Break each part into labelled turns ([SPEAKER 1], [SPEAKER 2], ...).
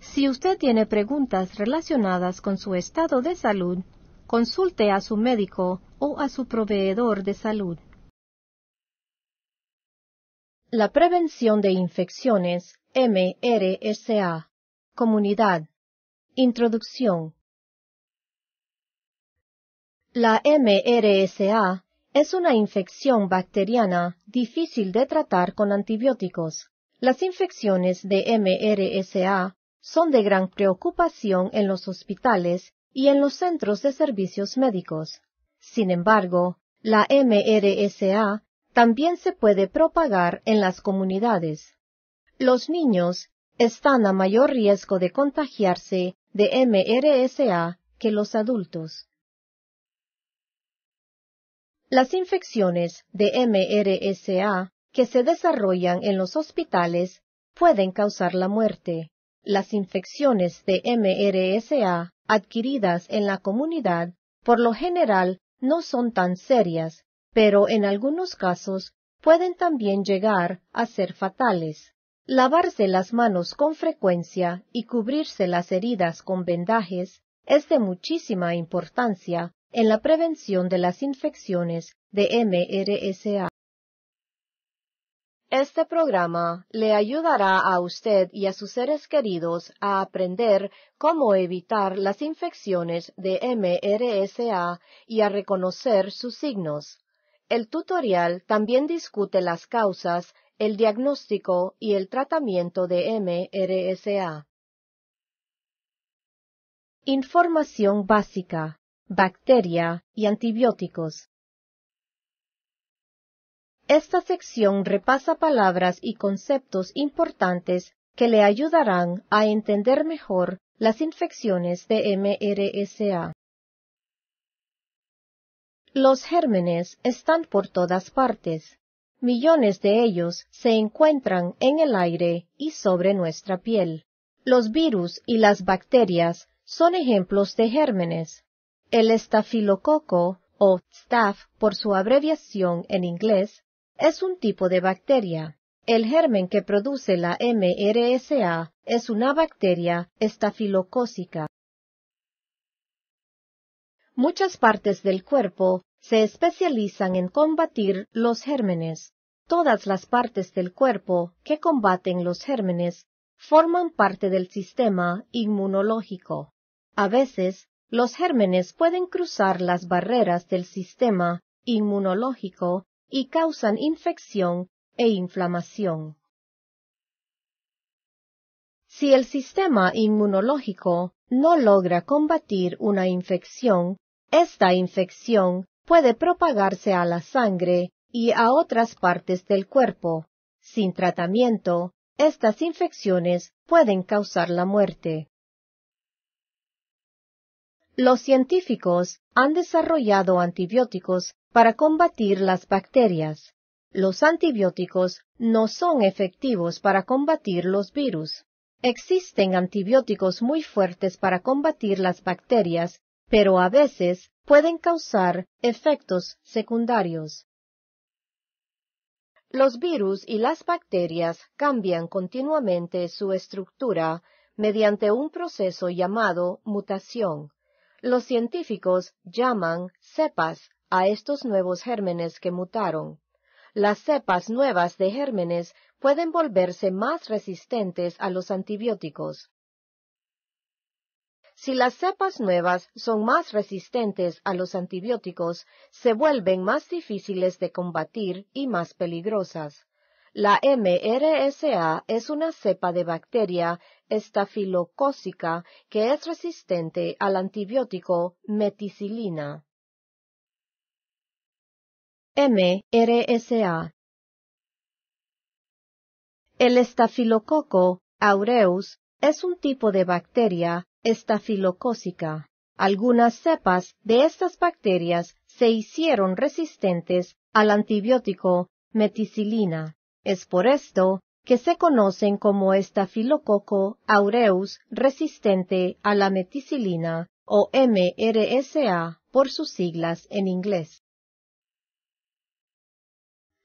[SPEAKER 1] Si usted tiene preguntas relacionadas con su estado de salud, consulte a su médico o a su proveedor de salud. La prevención de infecciones MRSA Comunidad Introducción La MRSA es una infección bacteriana difícil de tratar con antibióticos. Las infecciones de MRSA son de gran preocupación en los hospitales y en los centros de servicios médicos. Sin embargo, la MRSA también se puede propagar en las comunidades. Los niños están a mayor riesgo de contagiarse de MRSA que los adultos. Las infecciones de MRSA que se desarrollan en los hospitales pueden causar la muerte las infecciones de MRSA adquiridas en la comunidad por lo general no son tan serias, pero en algunos casos pueden también llegar a ser fatales. Lavarse las manos con frecuencia y cubrirse las heridas con vendajes es de muchísima importancia en la prevención de las infecciones de MRSA. Este programa le ayudará a usted y a sus seres queridos a aprender cómo evitar las infecciones de MRSA y a reconocer sus signos. El tutorial también discute las causas, el diagnóstico y el tratamiento de MRSA. Información básica. Bacteria y antibióticos. Esta sección repasa palabras y conceptos importantes que le ayudarán a entender mejor las infecciones de MRSA. Los gérmenes están por todas partes. Millones de ellos se encuentran en el aire y sobre nuestra piel. Los virus y las bacterias son ejemplos de gérmenes. El estafilococo, o staph por su abreviación en inglés, es un tipo de bacteria. El germen que produce la MRSA es una bacteria estafilocócica. Muchas partes del cuerpo se especializan en combatir los gérmenes. Todas las partes del cuerpo que combaten los gérmenes forman parte del sistema inmunológico. A veces, los gérmenes pueden cruzar las barreras del sistema inmunológico y causan infección e inflamación. Si el sistema inmunológico no logra combatir una infección, esta infección puede propagarse a la sangre y a otras partes del cuerpo. Sin tratamiento, estas infecciones pueden causar la muerte. Los científicos han desarrollado antibióticos para combatir las bacterias. Los antibióticos no son efectivos para combatir los virus. Existen antibióticos muy fuertes para combatir las bacterias, pero a veces pueden causar efectos secundarios. Los virus y las bacterias cambian continuamente su estructura mediante un proceso llamado mutación. Los científicos llaman cepas a estos nuevos gérmenes que mutaron. Las cepas nuevas de gérmenes pueden volverse más resistentes a los antibióticos. Si las cepas nuevas son más resistentes a los antibióticos, se vuelven más difíciles de combatir y más peligrosas. La MRSA es una cepa de bacteria estafilocócica que es resistente al antibiótico meticilina. MRSA El estafilococo aureus es un tipo de bacteria estafilocócica. Algunas cepas de estas bacterias se hicieron resistentes al antibiótico meticilina. Es por esto que se conocen como estafilococo aureus resistente a la meticilina o MRSA por sus siglas en inglés.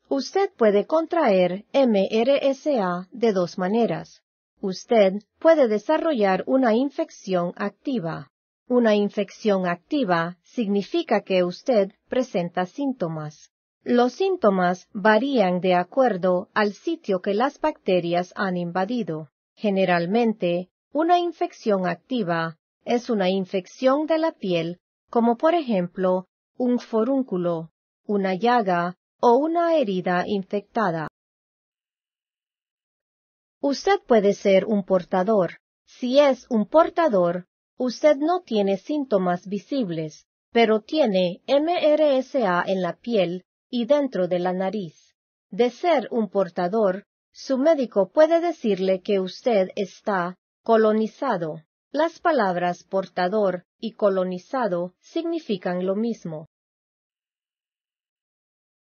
[SPEAKER 1] Usted puede contraer MRSA de dos maneras. Usted puede desarrollar una infección activa. Una infección activa significa que usted presenta síntomas. Los síntomas varían de acuerdo al sitio que las bacterias han invadido. Generalmente, una infección activa es una infección de la piel, como por ejemplo un forúnculo, una llaga o una herida infectada. Usted puede ser un portador. Si es un portador, usted no tiene síntomas visibles, pero tiene MRSA en la piel y dentro de la nariz. De ser un portador, su médico puede decirle que usted está colonizado. Las palabras portador y colonizado significan lo mismo.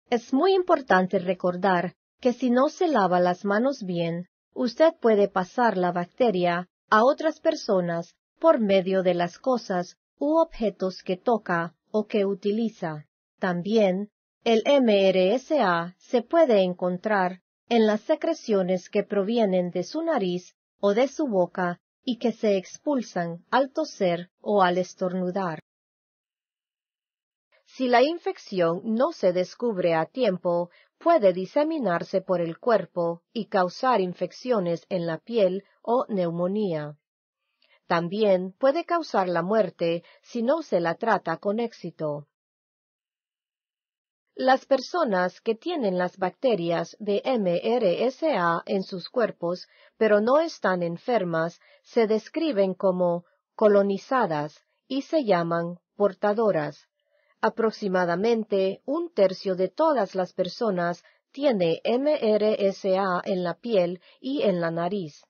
[SPEAKER 1] Es muy importante recordar que si no se lava las manos bien, usted puede pasar la bacteria a otras personas por medio de las cosas u objetos que toca o que utiliza. También el MRSA se puede encontrar en las secreciones que provienen de su nariz o de su boca y que se expulsan al toser o al estornudar. Si la infección no se descubre a tiempo, puede diseminarse por el cuerpo y causar infecciones en la piel o neumonía. También puede causar la muerte si no se la trata con éxito. Las personas que tienen las bacterias de MRSA en sus cuerpos, pero no están enfermas, se describen como colonizadas y se llaman portadoras. Aproximadamente un tercio de todas las personas tiene MRSA en la piel y en la nariz.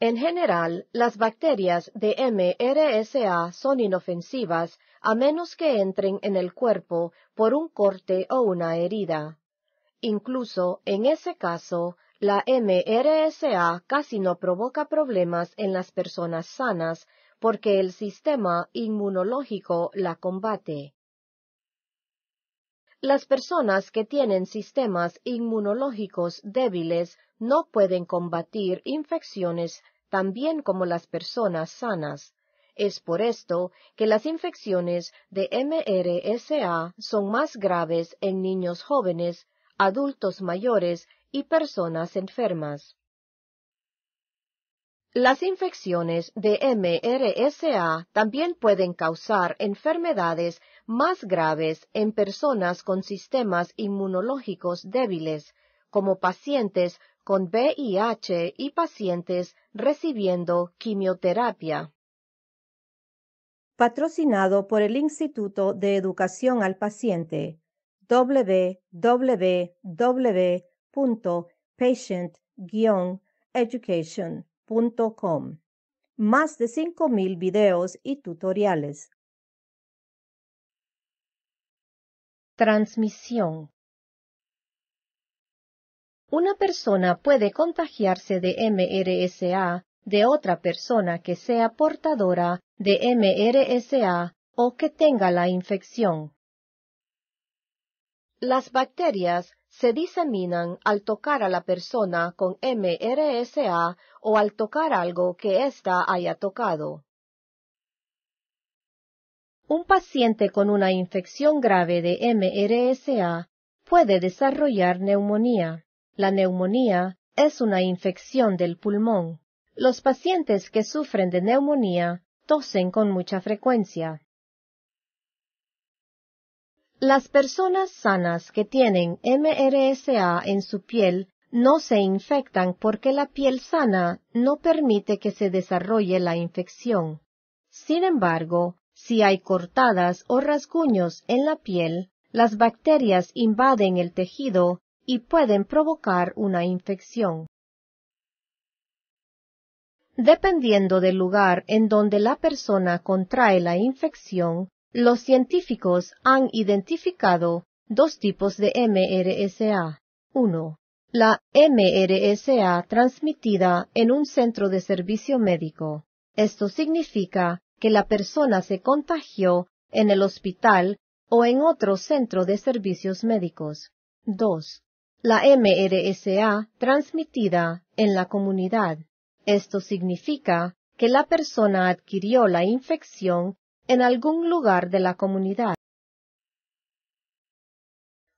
[SPEAKER 1] En general, las bacterias de MRSA son inofensivas a menos que entren en el cuerpo por un corte o una herida. Incluso en ese caso, la MRSA casi no provoca problemas en las personas sanas porque el sistema inmunológico la combate. Las personas que tienen sistemas inmunológicos débiles no pueden combatir infecciones tan bien como las personas sanas. Es por esto que las infecciones de MRSA son más graves en niños jóvenes, adultos mayores y personas enfermas. Las infecciones de MRSA también pueden causar enfermedades más graves en personas con sistemas inmunológicos débiles, como pacientes con VIH y pacientes recibiendo quimioterapia. Patrocinado por el Instituto de Educación al Paciente www.patient-education más de 5.000 videos y tutoriales. Transmisión. Una persona puede contagiarse de MRSA de otra persona que sea portadora de MRSA o que tenga la infección. Las bacterias se diseminan al tocar a la persona con MRSA o al tocar algo que ésta haya tocado. Un paciente con una infección grave de MRSA puede desarrollar neumonía. La neumonía es una infección del pulmón. Los pacientes que sufren de neumonía tosen con mucha frecuencia. Las personas sanas que tienen MRSA en su piel no se infectan porque la piel sana no permite que se desarrolle la infección. Sin embargo, si hay cortadas o rasguños en la piel, las bacterias invaden el tejido y pueden provocar una infección. Dependiendo del lugar en donde la persona contrae la infección, los científicos han identificado dos tipos de MRSA. 1. La MRSA transmitida en un centro de servicio médico. Esto significa que la persona se contagió en el hospital o en otro centro de servicios médicos. 2. La MRSA transmitida en la comunidad. Esto significa que la persona adquirió la infección en algún lugar de la comunidad.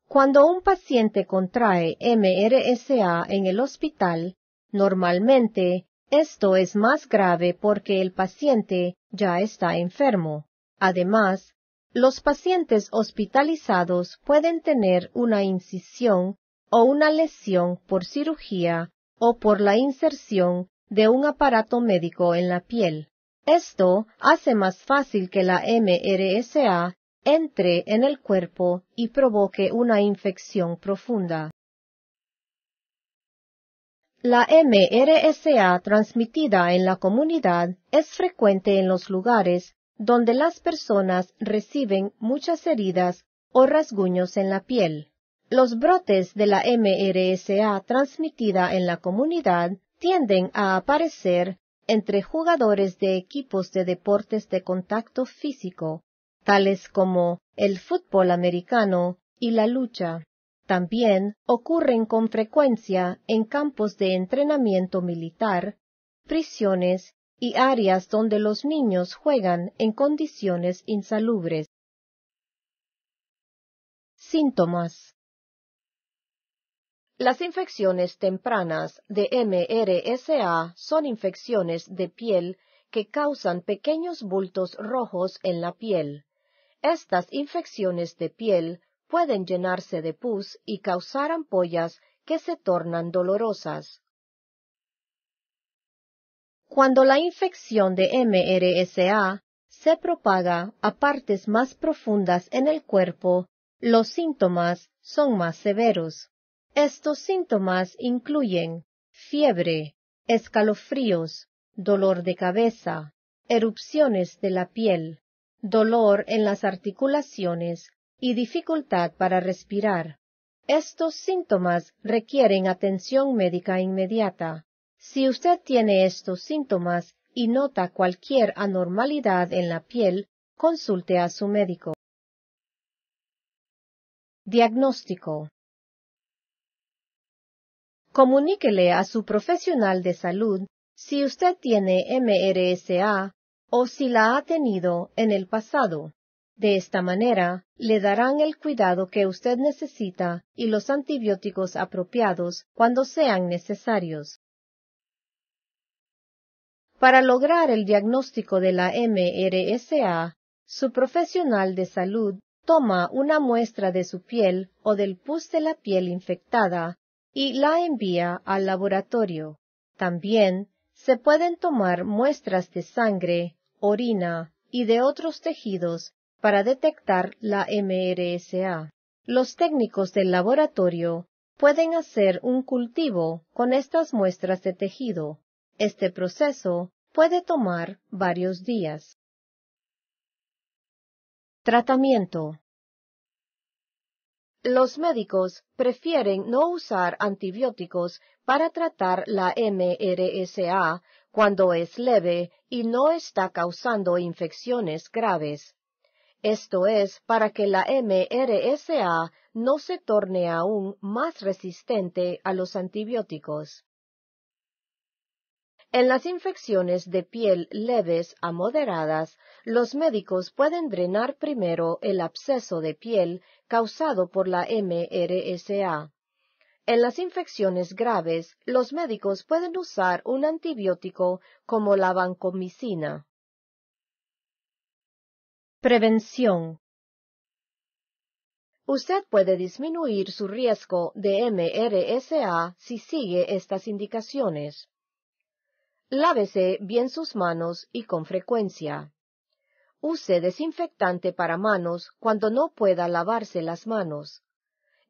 [SPEAKER 1] Cuando un paciente contrae MRSA en el hospital, normalmente esto es más grave porque el paciente ya está enfermo. Además, los pacientes hospitalizados pueden tener una incisión o una lesión por cirugía o por la inserción de un aparato médico en la piel. Esto hace más fácil que la MRSA entre en el cuerpo y provoque una infección profunda. La MRSA transmitida en la comunidad es frecuente en los lugares donde las personas reciben muchas heridas o rasguños en la piel. Los brotes de la MRSA transmitida en la comunidad tienden a aparecer entre jugadores de equipos de deportes de contacto físico, tales como el fútbol americano y la lucha. También ocurren con frecuencia en campos de entrenamiento militar, prisiones y áreas donde los niños juegan en condiciones insalubres. Síntomas las infecciones tempranas de MRSA son infecciones de piel que causan pequeños bultos rojos en la piel. Estas infecciones de piel pueden llenarse de pus y causar ampollas que se tornan dolorosas. Cuando la infección de MRSA se propaga a partes más profundas en el cuerpo, los síntomas son más severos. Estos síntomas incluyen fiebre, escalofríos, dolor de cabeza, erupciones de la piel, dolor en las articulaciones y dificultad para respirar. Estos síntomas requieren atención médica inmediata. Si usted tiene estos síntomas y nota cualquier anormalidad en la piel, consulte a su médico. Diagnóstico. Comuníquele a su profesional de salud si usted tiene MRSA o si la ha tenido en el pasado. De esta manera, le darán el cuidado que usted necesita y los antibióticos apropiados cuando sean necesarios. Para lograr el diagnóstico de la MRSA, su profesional de salud toma una muestra de su piel o del pus de la piel infectada y la envía al laboratorio. También se pueden tomar muestras de sangre, orina y de otros tejidos para detectar la MRSA. Los técnicos del laboratorio pueden hacer un cultivo con estas muestras de tejido. Este proceso puede tomar varios días. Tratamiento. Los médicos prefieren no usar antibióticos para tratar la MRSA cuando es leve y no está causando infecciones graves. Esto es para que la MRSA no se torne aún más resistente a los antibióticos. En las infecciones de piel leves a moderadas, los médicos pueden drenar primero el absceso de piel causado por la MRSA. En las infecciones graves, los médicos pueden usar un antibiótico como la vancomicina. Prevención. Usted puede disminuir su riesgo de MRSA si sigue estas indicaciones. Lávese bien sus manos y con frecuencia. Use desinfectante para manos cuando no pueda lavarse las manos.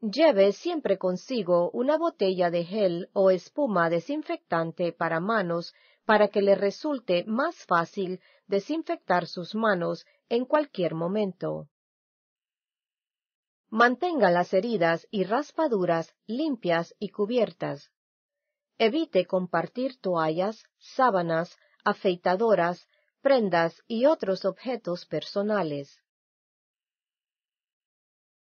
[SPEAKER 1] Lleve siempre consigo una botella de gel o espuma desinfectante para manos para que le resulte más fácil desinfectar sus manos en cualquier momento. Mantenga las heridas y raspaduras limpias y cubiertas. Evite compartir toallas, sábanas, afeitadoras, prendas y otros objetos personales.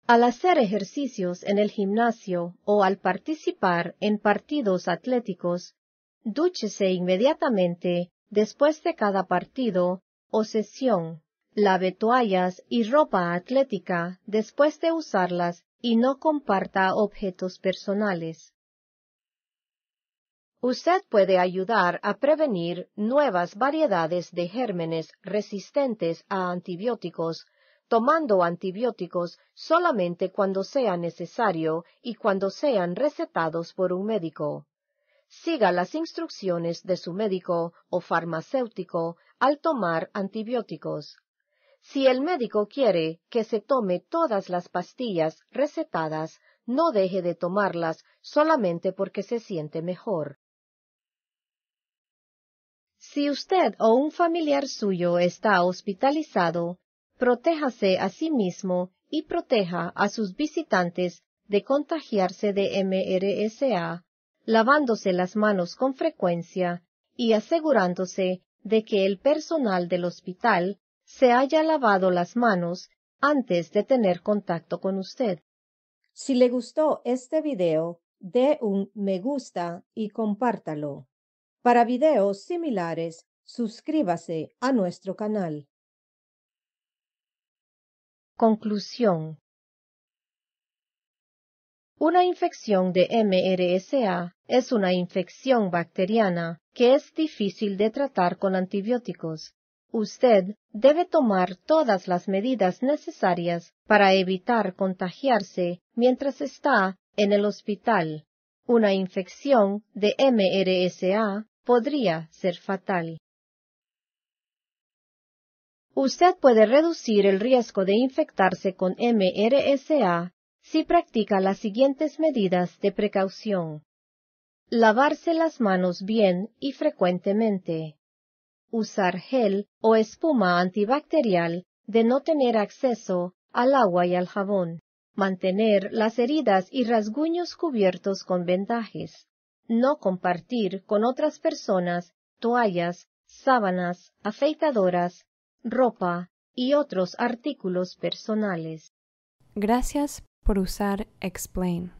[SPEAKER 1] Al hacer ejercicios en el gimnasio o al participar en partidos atléticos, dúchese inmediatamente después de cada partido o sesión. Lave toallas y ropa atlética después de usarlas y no comparta objetos personales. Usted puede ayudar a prevenir nuevas variedades de gérmenes resistentes a antibióticos tomando antibióticos solamente cuando sea necesario y cuando sean recetados por un médico. Siga las instrucciones de su médico o farmacéutico al tomar antibióticos. Si el médico quiere que se tome todas las pastillas recetadas, no deje de tomarlas solamente porque se siente mejor. Si usted o un familiar suyo está hospitalizado, protéjase a sí mismo y proteja a sus visitantes de contagiarse de MRSA, lavándose las manos con frecuencia y asegurándose de que el personal del hospital se haya lavado las manos antes de tener contacto con usted. Si le gustó este video, dé un me gusta y compártalo. Para videos similares, suscríbase a nuestro canal. Conclusión. Una infección de MRSA es una infección bacteriana que es difícil de tratar con antibióticos. Usted debe tomar todas las medidas necesarias para evitar contagiarse mientras está en el hospital. Una infección de MRSA podría ser fatal. Usted puede reducir el riesgo de infectarse con MRSA si practica las siguientes medidas de precaución. Lavarse las manos bien y frecuentemente. Usar gel o espuma antibacterial de no tener acceso al agua y al jabón. Mantener las heridas y rasguños cubiertos con vendajes no compartir con otras personas toallas, sábanas, afeitadoras, ropa y otros artículos personales. Gracias por usar Explain.